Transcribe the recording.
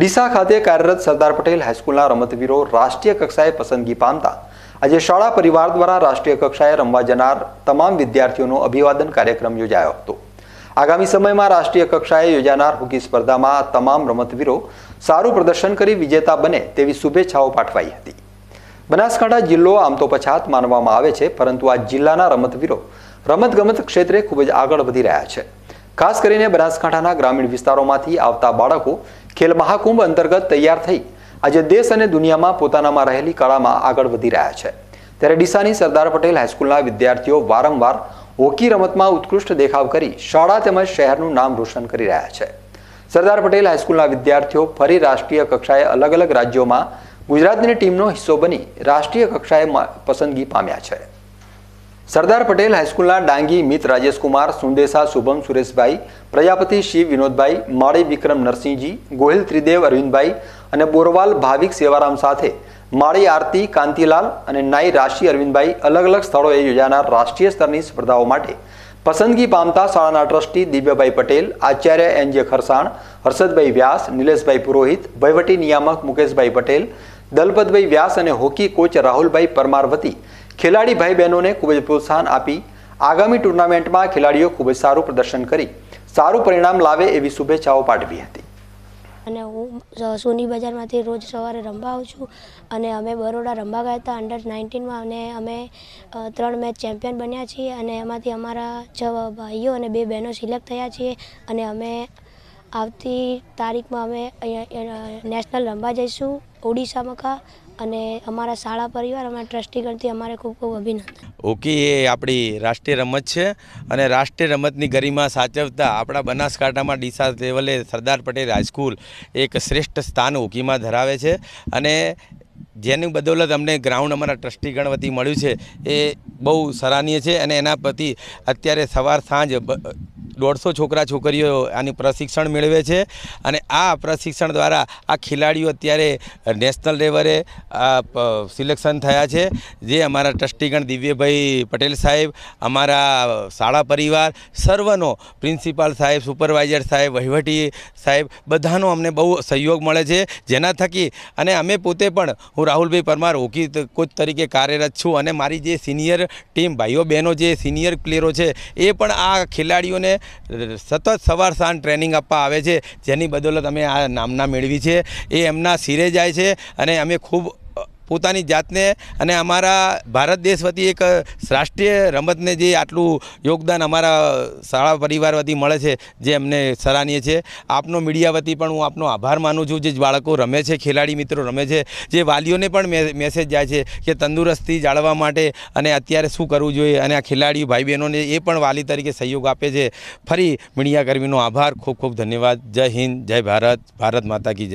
ડીસા ખાતે કાર્યરત સરદાર પટેલ હાઈસ્કૂલના રમતવીરો રાષ્ટ્રીય કક્ષાએ પસંદગી પામતા આજે શાળા પરિવાર દ્વારા રાષ્ટ્રીય કક્ષાએ રમવા જનાર તમામ વિદ્યાર્થીઓનો અભિવાદન કાર્યક્રમ યોજાયો હતો આગામી સમયમાં રાષ્ટ્રીય કક્ષાએ યોજાનાર હોકી સ્પર્ધામાં તમામ રમતવીરો સારું પ્રદર્શન કરી વિજેતા બને તેવી શુભેચ્છાઓ પાઠવાઈ હતી બનાસકાંઠા જિલ્લો આમ તો પછાત માનવામાં આવે છે પરંતુ આ જિલ્લાના રમતવીરો રમતગમત ક્ષેત્રે ખૂબ જ આગળ વધી રહ્યા છે ખાસ કરીને બનાસકાંઠાના ગ્રામીણ વિસ્તારોમાંથી આવતા બાળકો ખેલ મહાકુંભ અંતર્ગત તૈયાર થઈ આજે દેશ અને દુનિયામાં પોતાનામાં રહેલી કળામાં આગળ વધી રહ્યા છે ત્યારે ડીસાની સરદાર પટેલ હાઈસ્કૂલના વિદ્યાર્થીઓ વારંવાર હોકી રમતમાં ઉત્કૃષ્ટ દેખાવ કરી શાળા તેમજ શહેરનું નામ રોશન કરી રહ્યા છે સરદાર પટેલ હાઈસ્કૂલના વિદ્યાર્થીઓ ફરી રાષ્ટ્રીય કક્ષાએ અલગ અલગ રાજ્યોમાં ગુજરાતની ટીમનો હિસ્સો બની રાષ્ટ્રીય કક્ષાએ પસંદગી પામ્યા છે સરદાર પટેલ હાઈસ્કૂલના ડાંગી મિત રાજેશકુમાર સુંદેસા શુભમ સુરેશભાઈ પ્રજાપતિ શિવ વિનોદભાઈ માળી વિક્રમ નરસિંહજી ગોહિલ ત્રિદેવ અરવિંદભાઈ અને બોરવાલ ભાવિક સેવારામ સાથે માળી આરતી કાંતિલાલ અને નાઈ રાશિ અરવિંદભાઈ અલગ અલગ સ્થળોએ યોજાનાર રાષ્ટ્રીય સ્તરની સ્પર્ધાઓ માટે પસંદગી પામતા શાળાના ટ્રસ્ટી દિવ્યભાઈ પટેલ આચાર્ય એન જે ખરસાણ હર્ષદભાઈ વ્યાસ નિલેશભાઈ પુરોહિત વહીવટી નિયામક મુકેશભાઈ પટેલ દલપતભાઈ વ્યાસ અને હોકી કોચ રાહુલભાઈ પરમારવતી વતી ખેલાડી ભાઈ બહેનોને ખૂબ જ પ્રોત્સાહન આપી આગામી ટુર્નામેન્ટમાં ખેલાડીઓ ખૂબ જ સારું પ્રદર્શન કરી સારું પરિણામ લાવે એવી શુભેચ્છાઓ પાઠવી હતી અને હું સોની બજારમાંથી રોજ સવારે રમવા આવું છું અને અમે બરોડા રમવા ગયા હતા અંડર નાઇન્ટીનમાં અને અમે ત્રણ મેચ ચેમ્પિયન બન્યા છીએ અને એમાંથી અમારા છ ભાઈઓ અને બે બહેનો સિલેક્ટ થયા છીએ અને અમે આવતી તારીખમાં અમે નેશનલ રમવા જઈશું ઓડિશામાં કા અને અમારા શાળા પરિવાર અમારા ટ્રસ્ટીગણથી અમારે ખૂબ ખૂબ અભિનંદન હોકી એ આપણી રાષ્ટ્રીય રમત છે અને રાષ્ટ્રીય રમતની ગરિમા સાચવતા આપણા બનાસકાંઠામાં ડીસા લેવલે સરદાર પટેલ હાઈસ્કૂલ એક શ્રેષ્ઠ સ્થાન હોકીમાં ધરાવે છે અને જેની બદોલત અમને ગ્રાઉન્ડ અમારા ટ્રસ્ટી ગણવતી મળ્યું છે એ બહુ સરાહનીય છે અને એના પ્રતિ અત્યારે સવાર સાંજ દોઢસો છોકરા છોકરીઓ આની પ્રશિક્ષણ મેળવે છે અને આ પ્રશિક્ષણ દ્વારા આ ખેલાડીઓ અત્યારે નેશનલ લેવલે સિલેક્શન થયા છે જે અમારા ટ્રસ્ટીગણ દિવ્યભાઈ પટેલ સાહેબ અમારા શાળા પરિવાર સર્વનો પ્રિન્સિપાલ સાહેબ સુપરવાઇઝર સાહેબ વહીવટી સાહેબ બધાનો અમને બહુ સહયોગ મળે છે જેના થકી અને અમે પોતે પણ હું રાહુલભાઈ પરમાર હોકી કોચ તરીકે કાર્યરત છું અને મારી જે સિનિયર ટીમ ભાઈઓ બહેનો જે સિનિયર પ્લેયરો છે એ પણ આ ખેલાડીઓને સતત સવાર સાંજ ટ્રેનિંગ આપવા આવે છે જેની બદોલત અમે આ નામના મેળવી છે એ એમના સિરે જાય છે અને અમે ખૂબ પોતાની જાતને અને અમારા ભારત દેશ વતી એક રાષ્ટ્રીય રમતને જે આટલું યોગદાન અમારા શાળા પરિવાર વતી મળે છે જે અમને સરાહનીય છે આપનો મીડિયા વતી પણ હું આપનો આભાર માનું છું જે બાળકો રમે છે ખેલાડી મિત્રો રમે છે જે વાલીઓને પણ મેસેજ જાય છે કે તંદુરસ્તી જાળવવા માટે અને અત્યારે શું કરવું જોઈએ અને આ ખેલાડીઓ ભાઈ બહેનોને એ પણ વાલી તરીકે સહયોગ આપે છે ફરી મીડિયાકર્મીનો આભાર ખૂબ ખૂબ ધન્યવાદ જય હિન્દ જય ભારત ભારત માતા કી જય